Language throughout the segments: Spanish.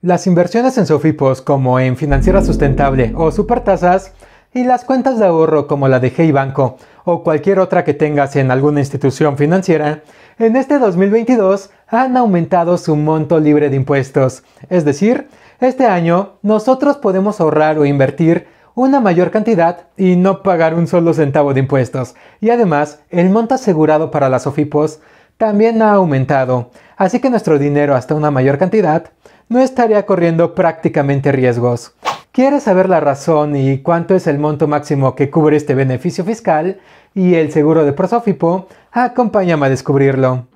Las inversiones en Sofipos como en Financiera Sustentable o Supertasas y las cuentas de ahorro como la de Hey Banco o cualquier otra que tengas en alguna institución financiera, en este 2022 han aumentado su monto libre de impuestos. Es decir, este año nosotros podemos ahorrar o invertir una mayor cantidad y no pagar un solo centavo de impuestos. Y además, el monto asegurado para las sofipos también ha aumentado. Así que nuestro dinero hasta una mayor cantidad no estaría corriendo prácticamente riesgos. ¿Quieres saber la razón y cuánto es el monto máximo que cubre este beneficio fiscal y el seguro de prosófipo? Acompáñame a descubrirlo.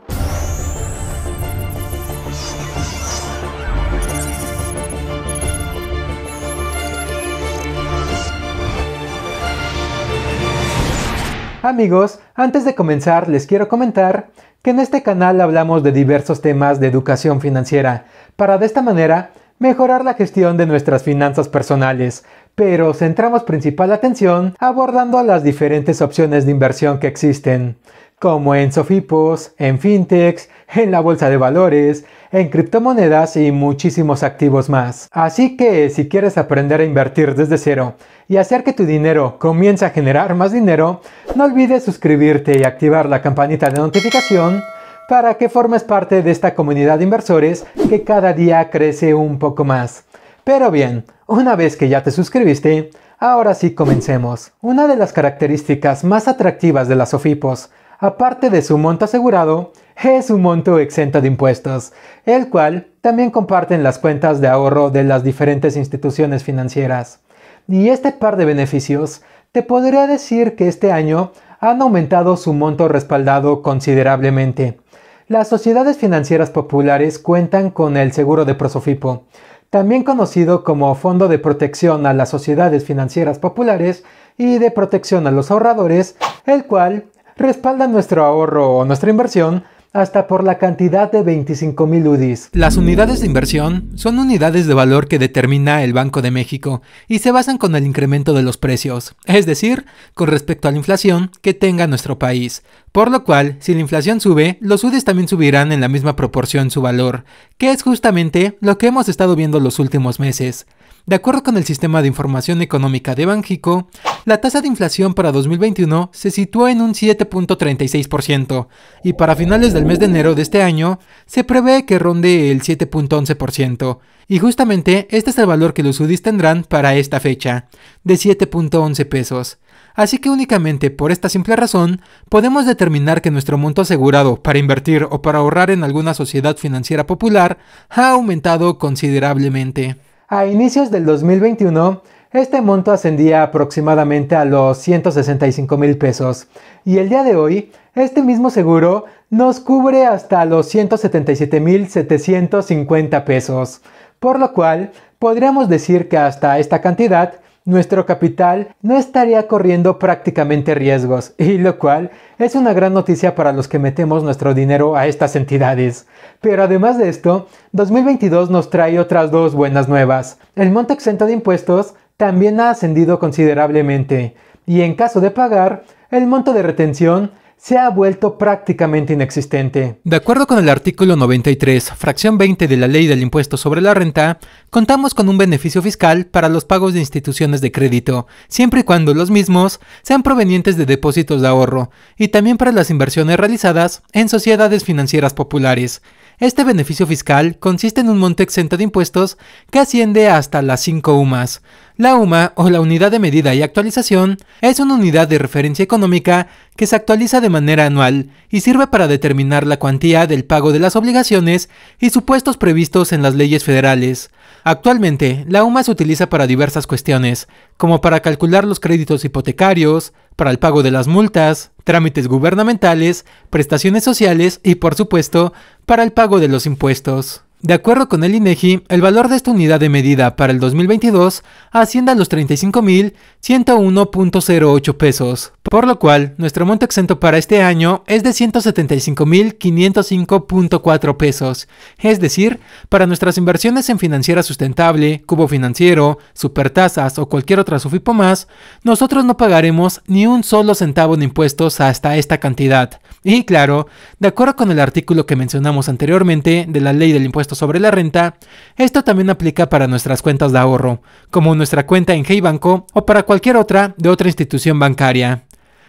Amigos, antes de comenzar les quiero comentar que en este canal hablamos de diversos temas de educación financiera, para de esta manera mejorar la gestión de nuestras finanzas personales, pero centramos principal atención abordando las diferentes opciones de inversión que existen como en Sofipos, en fintechs, en la bolsa de valores, en criptomonedas y muchísimos activos más. Así que si quieres aprender a invertir desde cero y hacer que tu dinero comience a generar más dinero, no olvides suscribirte y activar la campanita de notificación para que formes parte de esta comunidad de inversores que cada día crece un poco más. Pero bien, una vez que ya te suscribiste, ahora sí comencemos. Una de las características más atractivas de las Sofipos Aparte de su monto asegurado, es un monto exento de impuestos, el cual también comparten las cuentas de ahorro de las diferentes instituciones financieras. Y este par de beneficios, te podría decir que este año han aumentado su monto respaldado considerablemente. Las sociedades financieras populares cuentan con el seguro de Prosofipo, también conocido como Fondo de Protección a las Sociedades Financieras Populares y de Protección a los Ahorradores, el cual respaldan nuestro ahorro o nuestra inversión hasta por la cantidad de 25.000 UDIs. Las unidades de inversión son unidades de valor que determina el Banco de México y se basan con el incremento de los precios, es decir, con respecto a la inflación que tenga nuestro país. Por lo cual, si la inflación sube, los UDIs también subirán en la misma proporción su valor, que es justamente lo que hemos estado viendo los últimos meses. De acuerdo con el Sistema de Información Económica de Banjico, la tasa de inflación para 2021 se sitúa en un 7.36% y para finales del mes de enero de este año se prevé que ronde el 7.11%. Y justamente este es el valor que los UDIs tendrán para esta fecha, de 7.11 pesos. Así que únicamente por esta simple razón podemos determinar que nuestro monto asegurado para invertir o para ahorrar en alguna sociedad financiera popular ha aumentado considerablemente. A inicios del 2021, este monto ascendía aproximadamente a los 165 mil pesos y el día de hoy, este mismo seguro nos cubre hasta los 177 mil 750 pesos, por lo cual podríamos decir que hasta esta cantidad nuestro capital no estaría corriendo prácticamente riesgos, y lo cual es una gran noticia para los que metemos nuestro dinero a estas entidades. Pero además de esto, 2022 nos trae otras dos buenas nuevas. El monto exento de impuestos también ha ascendido considerablemente, y en caso de pagar, el monto de retención se ha vuelto prácticamente inexistente. De acuerdo con el artículo 93, fracción 20 de la Ley del Impuesto sobre la Renta, contamos con un beneficio fiscal para los pagos de instituciones de crédito, siempre y cuando los mismos sean provenientes de depósitos de ahorro, y también para las inversiones realizadas en sociedades financieras populares. Este beneficio fiscal consiste en un monte exento de impuestos que asciende hasta las 5 UMAS. La UMA, o la Unidad de Medida y Actualización, es una unidad de referencia económica que se actualiza de manera anual y sirve para determinar la cuantía del pago de las obligaciones y supuestos previstos en las leyes federales. Actualmente, la UMA se utiliza para diversas cuestiones, como para calcular los créditos hipotecarios, para el pago de las multas, trámites gubernamentales, prestaciones sociales y, por supuesto, para el pago de los impuestos. De acuerdo con el INEGI, e el valor de esta unidad de medida para el 2022 asciende a los 35.101.08 pesos, por lo cual nuestro monto exento para este año es de 175.505.4 pesos, es decir, para nuestras inversiones en financiera sustentable, cubo financiero, supertasas o cualquier otra sufipo más, nosotros no pagaremos ni un solo centavo de impuestos hasta esta cantidad. Y claro, de acuerdo con el artículo que mencionamos anteriormente de la ley del impuesto sobre la renta, esto también aplica para nuestras cuentas de ahorro, como nuestra cuenta en Hey Banco o para cualquier otra de otra institución bancaria.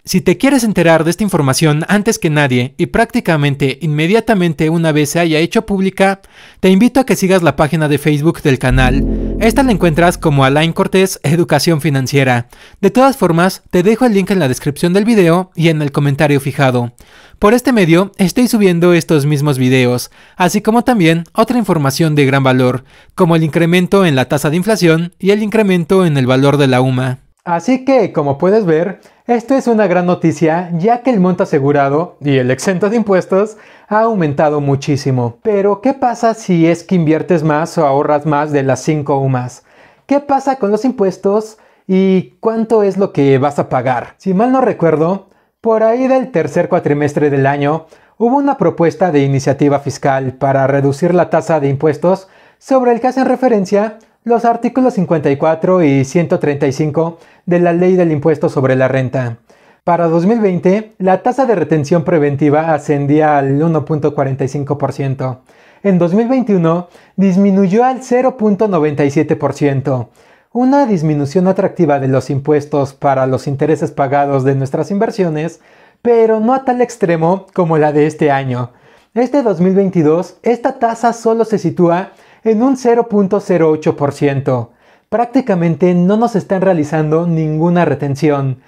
Si te quieres enterar de esta información antes que nadie y prácticamente inmediatamente una vez se haya hecho pública, te invito a que sigas la página de Facebook del canal. Esta la encuentras como Alain Cortés Educación Financiera. De todas formas, te dejo el link en la descripción del video y en el comentario fijado. Por este medio estoy subiendo estos mismos videos, así como también otra información de gran valor, como el incremento en la tasa de inflación y el incremento en el valor de la UMA. Así que, como puedes ver, esto es una gran noticia ya que el monto asegurado y el exento de impuestos ha aumentado muchísimo. Pero, ¿qué pasa si es que inviertes más o ahorras más de las 5 UMAS? ¿Qué pasa con los impuestos y cuánto es lo que vas a pagar? Si mal no recuerdo, por ahí del tercer cuatrimestre del año, hubo una propuesta de iniciativa fiscal para reducir la tasa de impuestos sobre el que hacen referencia los artículos 54 y 135 de la Ley del Impuesto sobre la Renta. Para 2020, la tasa de retención preventiva ascendía al 1.45%. En 2021, disminuyó al 0.97%. Una disminución atractiva de los impuestos para los intereses pagados de nuestras inversiones, pero no a tal extremo como la de este año. Este 2022, esta tasa solo se sitúa en un 0.08%. Prácticamente no nos están realizando ninguna retención.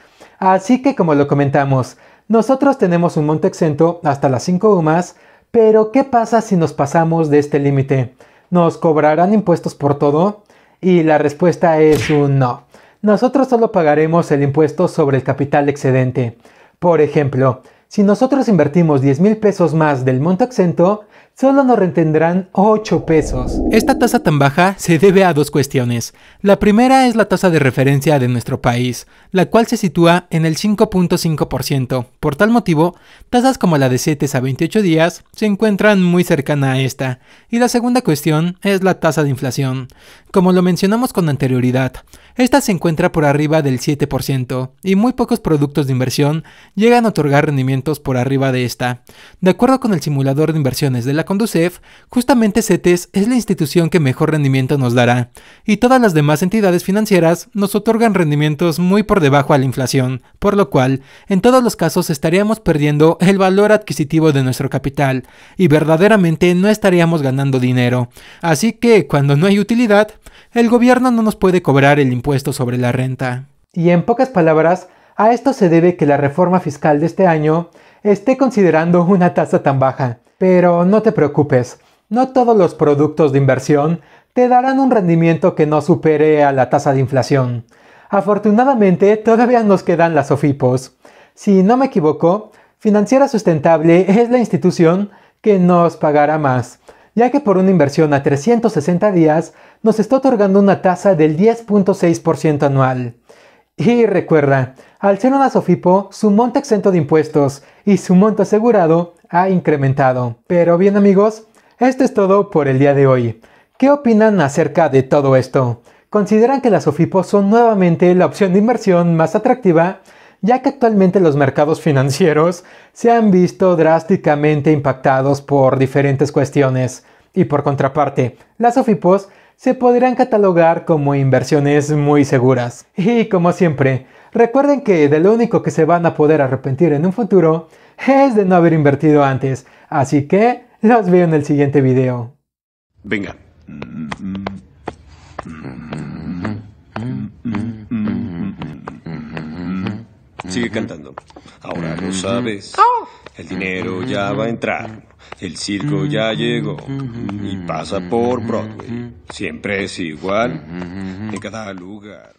Así que como lo comentamos, nosotros tenemos un monto exento hasta las 5 UMAS, pero ¿qué pasa si nos pasamos de este límite? ¿Nos cobrarán impuestos por todo? Y la respuesta es un no. Nosotros solo pagaremos el impuesto sobre el capital excedente. Por ejemplo, si nosotros invertimos 10 mil pesos más del monto exento, solo nos retendrán 8 pesos. Esta tasa tan baja se debe a dos cuestiones. La primera es la tasa de referencia de nuestro país, la cual se sitúa en el 5.5%. Por tal motivo, tasas como la de 7 a 28 días se encuentran muy cercana a esta. Y la segunda cuestión es la tasa de inflación. Como lo mencionamos con anterioridad, esta se encuentra por arriba del 7% y muy pocos productos de inversión llegan a otorgar rendimientos por arriba de esta. De acuerdo con el simulador de inversiones de la Conducef, justamente CETES es la institución que mejor rendimiento nos dará, y todas las demás entidades financieras nos otorgan rendimientos muy por debajo a la inflación, por lo cual, en todos los casos estaríamos perdiendo el valor adquisitivo de nuestro capital, y verdaderamente no estaríamos ganando dinero. Así que, cuando no hay utilidad, el gobierno no nos puede cobrar el impuesto sobre la renta. Y en pocas palabras, a esto se debe que la reforma fiscal de este año esté considerando una tasa tan baja, pero no te preocupes, no todos los productos de inversión te darán un rendimiento que no supere a la tasa de inflación. Afortunadamente, todavía nos quedan las OFIPOS. Si no me equivoco, Financiera Sustentable es la institución que nos pagará más, ya que por una inversión a 360 días nos está otorgando una tasa del 10.6% anual. Y recuerda, al ser una SOFIPO, su monto exento de impuestos y su monto asegurado ha incrementado. Pero bien amigos, esto es todo por el día de hoy. ¿Qué opinan acerca de todo esto? ¿Consideran que las OFIPOS son nuevamente la opción de inversión más atractiva? Ya que actualmente los mercados financieros se han visto drásticamente impactados por diferentes cuestiones. Y por contraparte, las OFIPOS se podrían catalogar como inversiones muy seguras. Y como siempre, recuerden que de lo único que se van a poder arrepentir en un futuro es de no haber invertido antes, así que los veo en el siguiente video. Venga. Sigue cantando. Ahora lo sabes. Oh. El dinero ya va a entrar. El circo ya llegó y pasa por Broadway. Siempre es igual en cada lugar.